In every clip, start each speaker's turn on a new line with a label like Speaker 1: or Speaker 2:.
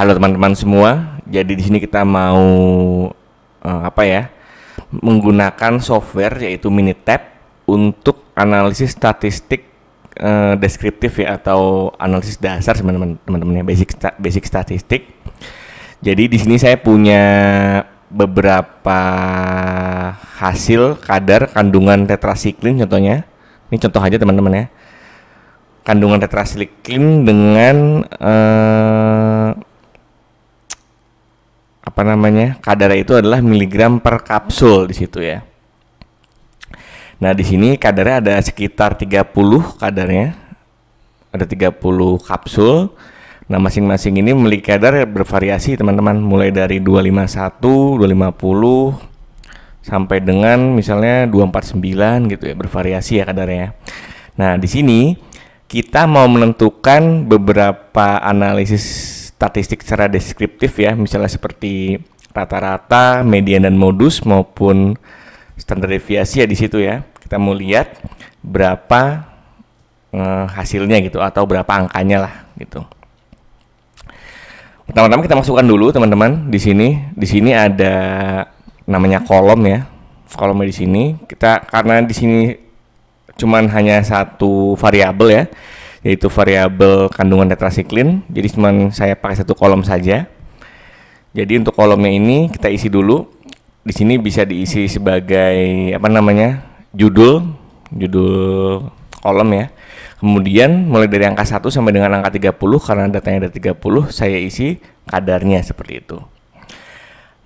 Speaker 1: Halo teman-teman semua. Jadi di sini kita mau uh, apa ya? Menggunakan software yaitu Minitab untuk analisis statistik uh, deskriptif ya atau analisis dasar teman-teman teman-teman ya basic sta basic statistik. Jadi di sini saya punya beberapa hasil kadar kandungan tetrasiklin contohnya. Ini contoh aja teman-teman ya. Kandungan tetrasiklin dengan uh, apa namanya kadar itu adalah miligram per kapsul di situ ya. Nah di sini kadarnya ada sekitar 30 kadarnya, ada 30 kapsul. Nah masing-masing ini memiliki kadar bervariasi teman-teman, mulai dari 251, 250 sampai dengan misalnya 249 gitu ya, bervariasi ya kadarnya. Nah di sini kita mau menentukan beberapa analisis statistik secara deskriptif ya, misalnya seperti rata-rata, median dan modus maupun standar deviasi ya di situ ya. Kita mau lihat berapa eh, hasilnya gitu atau berapa angkanya lah gitu. Pertama-tama kita masukkan dulu teman-teman di sini. Di sini ada namanya kolom ya. Kolomnya di sini kita karena di sini cuman hanya satu variabel ya yaitu variabel kandungan tetrasiklin. Jadi cuma saya pakai satu kolom saja. Jadi untuk kolomnya ini kita isi dulu. Di sini bisa diisi sebagai apa namanya? judul, judul kolom ya. Kemudian mulai dari angka 1 sampai dengan angka 30 karena datanya ada 30 saya isi kadarnya seperti itu.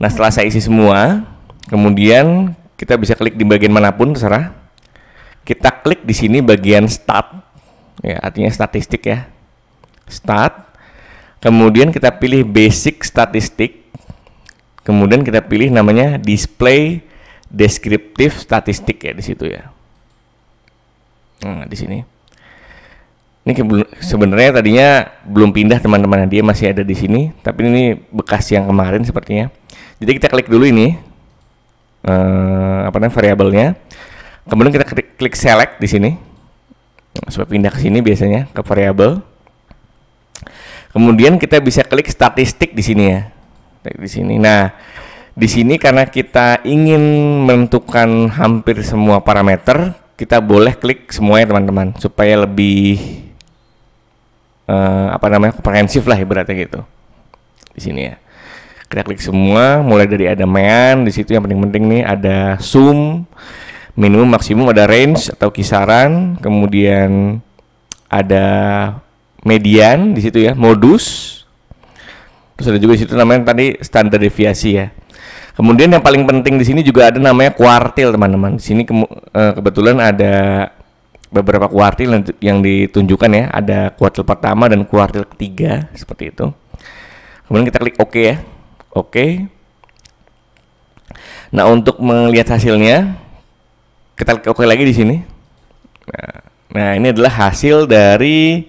Speaker 1: Nah, setelah saya isi semua, kemudian kita bisa klik di bagian manapun terserah. Kita klik di sini bagian start ya, artinya statistik ya stat kemudian kita pilih basic statistik kemudian kita pilih namanya display descriptive statistik ya di situ ya nah di sini ini sebenarnya tadinya belum pindah teman-teman dia masih ada di sini tapi ini bekas yang kemarin sepertinya jadi kita klik dulu ini eh, apa namanya variabelnya kemudian kita klik, klik select di sini Supaya pindah ke sini biasanya ke variabel. Kemudian kita bisa klik statistik di sini ya. Klik di sini. Nah, di sini karena kita ingin menentukan hampir semua parameter, kita boleh klik semuanya teman-teman supaya lebih uh, apa namanya komprehensif lah ibaratnya gitu di sini ya kita klik semua mulai dari ada main, di situ yang penting-penting nih ada zoom minimum maksimum ada range atau kisaran, kemudian ada median di situ ya, modus. Terus ada juga di situ namanya tadi standar deviasi ya. Kemudian yang paling penting di sini juga ada namanya kuartil teman-teman. Di sini ke, eh, kebetulan ada beberapa kuartil yang ditunjukkan ya. Ada kuartil pertama dan kuartil ketiga seperti itu. Kemudian kita klik OK ya. Oke. Okay. Nah, untuk melihat hasilnya, kita oke lagi di sini. Nah, nah ini adalah hasil dari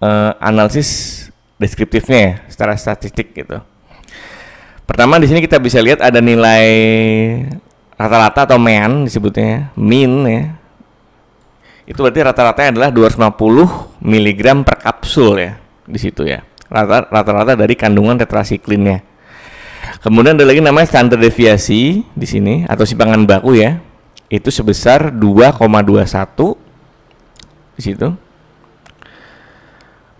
Speaker 1: uh, analisis deskriptifnya ya, secara statistik gitu. Pertama di sini kita bisa lihat ada nilai rata-rata atau mean disebutnya, ya. mean ya. Itu berarti rata-ratanya adalah 250 mg per kapsul ya di situ ya. Rata-rata dari kandungan tetrasiklinnya. Kemudian ada lagi namanya standar deviasi di sini atau simpangan baku ya itu sebesar 2,21 di situ.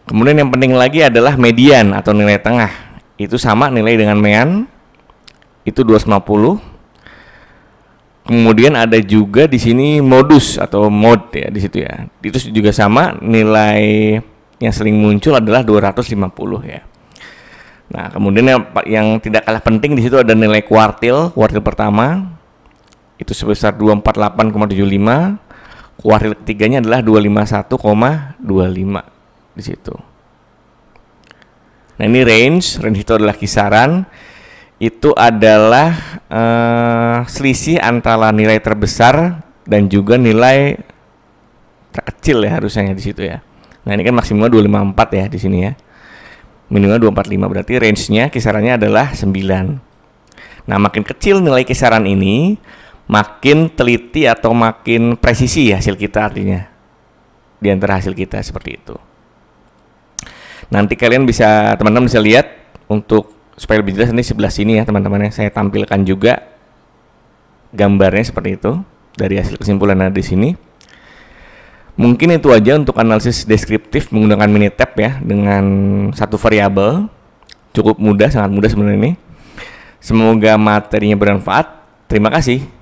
Speaker 1: Kemudian yang penting lagi adalah median atau nilai tengah. Itu sama nilai dengan mean. Itu 250. Kemudian ada juga di sini modus atau mode ya di situ ya. Itu juga sama nilai yang sering muncul adalah 250 ya. Nah, kemudian yang, yang tidak kalah penting di situ ada nilai kuartil, kuartil pertama, itu sebesar 248,75 kuartil ketiganya adalah 251,25 di situ nah ini range range itu adalah kisaran itu adalah uh, selisih antara nilai terbesar dan juga nilai terkecil ya harusnya di situ ya nah ini kan maksimal 254 ya di sini ya minimal 245 berarti range-nya kisarannya adalah 9 nah makin kecil nilai kisaran ini makin teliti atau makin presisi hasil kita artinya di antara hasil kita seperti itu. Nanti kalian bisa teman-teman bisa lihat untuk supaya lebih jelas ini sebelah sini ya teman-teman ya saya tampilkan juga gambarnya seperti itu dari hasil kesimpulan ada di sini. Mungkin itu aja untuk analisis deskriptif menggunakan tab ya dengan satu variabel cukup mudah sangat mudah sebenarnya ini. Semoga materinya bermanfaat. Terima kasih.